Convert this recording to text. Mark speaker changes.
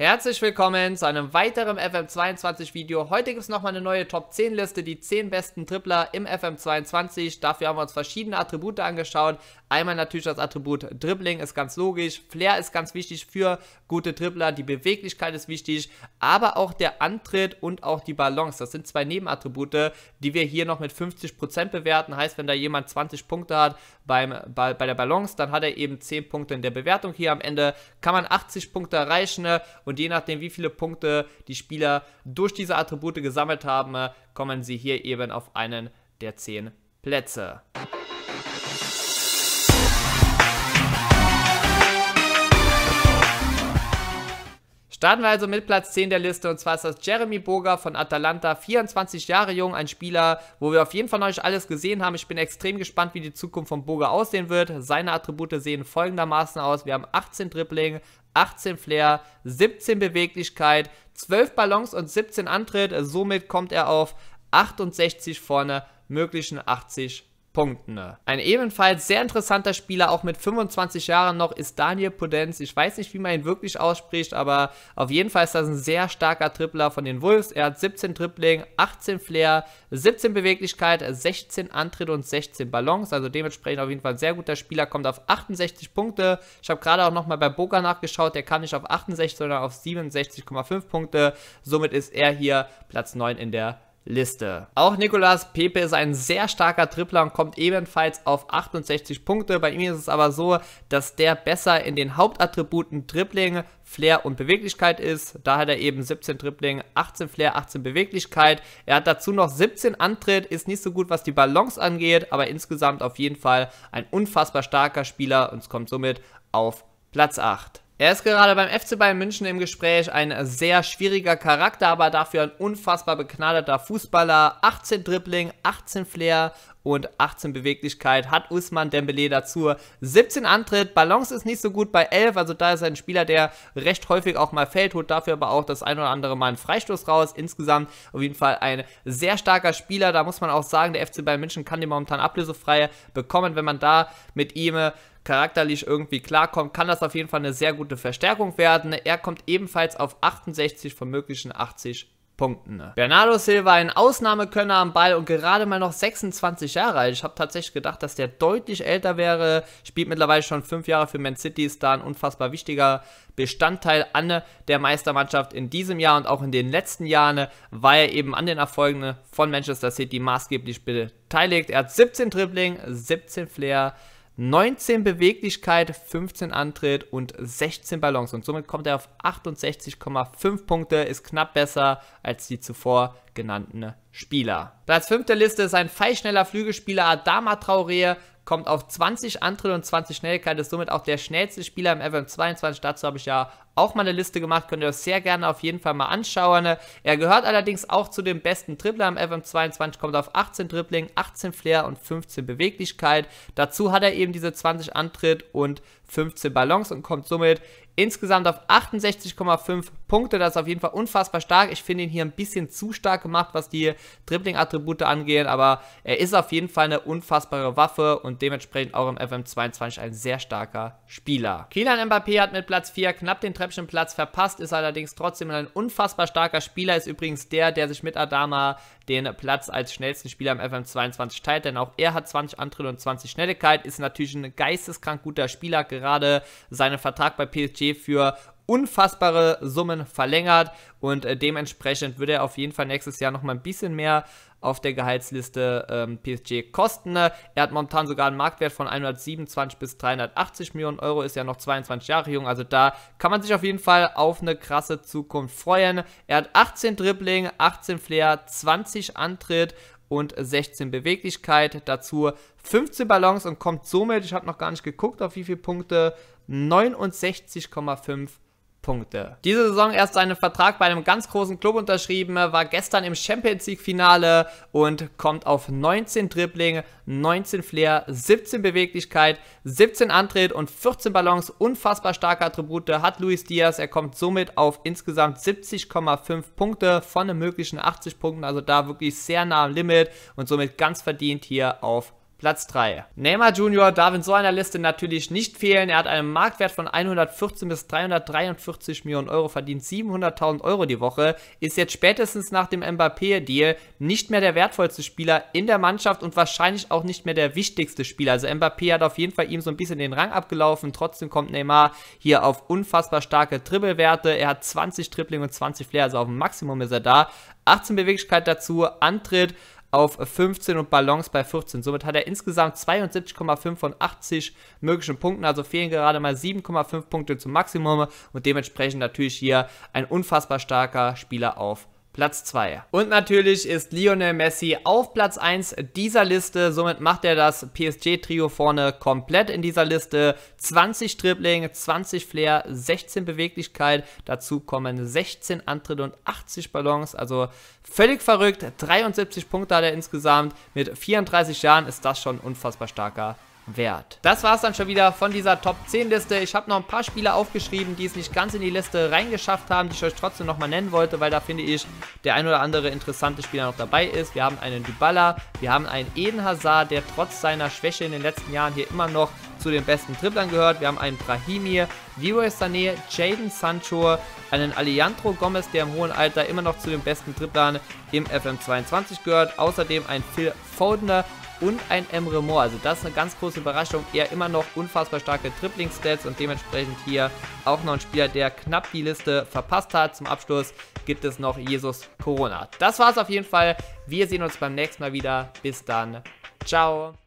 Speaker 1: Herzlich willkommen zu einem weiteren FM22 Video. Heute gibt es nochmal eine neue Top 10 Liste, die 10 besten Tripler im FM22. Dafür haben wir uns verschiedene Attribute angeschaut. Einmal natürlich das Attribut Dribbling ist ganz logisch. Flair ist ganz wichtig für gute Tripler. Die Beweglichkeit ist wichtig, aber auch der Antritt und auch die Balance. Das sind zwei Nebenattribute, die wir hier noch mit 50% bewerten. Heißt, wenn da jemand 20 Punkte hat beim, bei, bei der Balance, dann hat er eben 10 Punkte in der Bewertung hier am Ende. Kann man 80 Punkte erreichen und je nachdem, wie viele Punkte die Spieler durch diese Attribute gesammelt haben, kommen sie hier eben auf einen der 10 Plätze. Starten wir also mit Platz 10 der Liste und zwar ist das Jeremy Boga von Atalanta, 24 Jahre jung, ein Spieler, wo wir auf jeden Fall noch nicht alles gesehen haben. Ich bin extrem gespannt, wie die Zukunft von Boga aussehen wird. Seine Attribute sehen folgendermaßen aus. Wir haben 18 Dribbling, 18 Flair, 17 Beweglichkeit, 12 Ballons und 17 Antritt. Somit kommt er auf 68 vorne möglichen 80 Punkten. Ein ebenfalls sehr interessanter Spieler, auch mit 25 Jahren noch, ist Daniel Pudenz. Ich weiß nicht, wie man ihn wirklich ausspricht, aber auf jeden Fall ist das ein sehr starker Tripler von den Wolves. Er hat 17 Tripling, 18 Flair, 17 Beweglichkeit, 16 Antritt und 16 Ballons. Also dementsprechend auf jeden Fall ein sehr guter Spieler, kommt auf 68 Punkte. Ich habe gerade auch nochmal bei Boga nachgeschaut, der kann nicht auf 68, sondern auf 67,5 Punkte. Somit ist er hier Platz 9 in der Liste. Auch Nicolas Pepe ist ein sehr starker Tripler und kommt ebenfalls auf 68 Punkte. Bei ihm ist es aber so, dass der besser in den Hauptattributen Dribbling, Flair und Beweglichkeit ist. Da hat er eben 17 Dribbling, 18 Flair, 18 Beweglichkeit. Er hat dazu noch 17 Antritt, ist nicht so gut, was die Balance angeht, aber insgesamt auf jeden Fall ein unfassbar starker Spieler und es kommt somit auf Platz 8. Er ist gerade beim FC Bayern München im Gespräch, ein sehr schwieriger Charakter, aber dafür ein unfassbar begnadeter Fußballer. 18 Dribbling, 18 Flair und 18 Beweglichkeit hat Usman Dembele dazu. 17 Antritt, Balance ist nicht so gut bei 11, also da ist er ein Spieler, der recht häufig auch mal fällt, holt dafür aber auch das ein oder andere Mal einen Freistoß raus. Insgesamt auf jeden Fall ein sehr starker Spieler, da muss man auch sagen, der FC Bayern München kann den momentan ablösefrei bekommen, wenn man da mit ihm charakterlich irgendwie klarkommt, kann das auf jeden Fall eine sehr gute Verstärkung werden. Er kommt ebenfalls auf 68 von möglichen 80 Punkten. Bernardo Silva ein Ausnahmekönner am Ball und gerade mal noch 26 Jahre alt. Ich habe tatsächlich gedacht, dass der deutlich älter wäre. Spielt mittlerweile schon 5 Jahre für Man City, ist da ein unfassbar wichtiger Bestandteil an der Meistermannschaft in diesem Jahr und auch in den letzten Jahren weil er eben an den Erfolgen von Manchester City maßgeblich beteiligt. Er hat 17 Dribbling, 17 Flair, 19 Beweglichkeit, 15 Antritt und 16 Ballons. Und somit kommt er auf 68,5 Punkte, ist knapp besser als die zuvor genannten Spieler. Platz 5 der Liste ist ein feilschneller Flügelspieler Adama Traoré, kommt auf 20 Antritt und 20 Schnelligkeit, ist somit auch der schnellste Spieler im FM22. Dazu habe ich ja auch mal eine Liste gemacht, könnt ihr euch sehr gerne auf jeden Fall mal anschauen. Er gehört allerdings auch zu den besten Dribbler im FM22, kommt auf 18 Dribbling, 18 Flair und 15 Beweglichkeit. Dazu hat er eben diese 20 Antritt und 15 Ballons und kommt somit Insgesamt auf 68,5 Punkte. Das ist auf jeden Fall unfassbar stark. Ich finde ihn hier ein bisschen zu stark gemacht, was die Dribbling-Attribute angeht. Aber er ist auf jeden Fall eine unfassbare Waffe und dementsprechend auch im FM22 ein sehr starker Spieler. Kylian Mbappé hat mit Platz 4 knapp den Treppchenplatz verpasst, ist allerdings trotzdem ein unfassbar starker Spieler. Ist übrigens der, der sich mit Adama den Platz als schnellsten Spieler im FM22 teilt, denn auch er hat 20 Antritte und 20 Schnelligkeit, ist natürlich ein geisteskrank guter Spieler, gerade seinen Vertrag bei PSG für unfassbare Summen verlängert und äh, dementsprechend würde er auf jeden Fall nächstes Jahr nochmal ein bisschen mehr auf der Gehaltsliste ähm, PSG kosten. Er hat momentan sogar einen Marktwert von 127 bis 380 Millionen Euro, ist ja noch 22 Jahre jung, also da kann man sich auf jeden Fall auf eine krasse Zukunft freuen. Er hat 18 Dribbling, 18 Flair, 20 Antritt und 16 Beweglichkeit, dazu 15 Ballons und kommt somit, ich habe noch gar nicht geguckt, auf wie viele Punkte, 69,5 Punkte. Diese Saison erst seinen Vertrag bei einem ganz großen Club unterschrieben, war gestern im Champions League Finale und kommt auf 19 Dribbling, 19 Flair, 17 Beweglichkeit, 17 Antritt und 14 Ballons. Unfassbar starke Attribute hat Luis Diaz. Er kommt somit auf insgesamt 70,5 Punkte von einem möglichen 80 Punkten. Also da wirklich sehr nah am Limit und somit ganz verdient hier auf Platz 3. Neymar Jr. darf in so einer Liste natürlich nicht fehlen. Er hat einen Marktwert von 114 bis 343 Millionen Euro, verdient 700.000 Euro die Woche, ist jetzt spätestens nach dem Mbappé-Deal nicht mehr der wertvollste Spieler in der Mannschaft und wahrscheinlich auch nicht mehr der wichtigste Spieler. Also Mbappé hat auf jeden Fall ihm so ein bisschen den Rang abgelaufen. Trotzdem kommt Neymar hier auf unfassbar starke Dribbelwerte. Er hat 20 Dribbling und 20 Flair, also auf dem Maximum ist er da. 18 Beweglichkeit dazu, Antritt auf 15 und Balance bei 14. Somit hat er insgesamt 72,5 von 80 möglichen Punkten, also fehlen gerade mal 7,5 Punkte zum Maximum und dementsprechend natürlich hier ein unfassbar starker Spieler auf Platz 2. Und natürlich ist Lionel Messi auf Platz 1 dieser Liste. Somit macht er das PSG-Trio vorne komplett in dieser Liste. 20 Dribbling, 20 Flair, 16 Beweglichkeit. Dazu kommen 16 Antritte und 80 Ballons. Also völlig verrückt. 73 Punkte hat er insgesamt. Mit 34 Jahren ist das schon unfassbar starker wert. Das es dann schon wieder von dieser Top 10 Liste. Ich habe noch ein paar Spieler aufgeschrieben, die es nicht ganz in die Liste reingeschafft haben, die ich euch trotzdem nochmal nennen wollte, weil da finde ich, der ein oder andere interessante Spieler noch dabei ist. Wir haben einen Dybala, wir haben einen Eden Hazard, der trotz seiner Schwäche in den letzten Jahren hier immer noch zu den besten Dribblern gehört. Wir haben einen Brahimi, Leroy Sané, Jaden Sancho, einen Alejandro Gomez, der im hohen Alter immer noch zu den besten Dribblern im FM22 gehört. Außerdem ein Phil Foldner, und ein Emre Moore. Also das ist eine ganz große Überraschung. Er immer noch unfassbar starke Tripling-Stats und dementsprechend hier auch noch ein Spieler, der knapp die Liste verpasst hat. Zum Abschluss gibt es noch Jesus Corona. Das war es auf jeden Fall. Wir sehen uns beim nächsten Mal wieder. Bis dann. Ciao.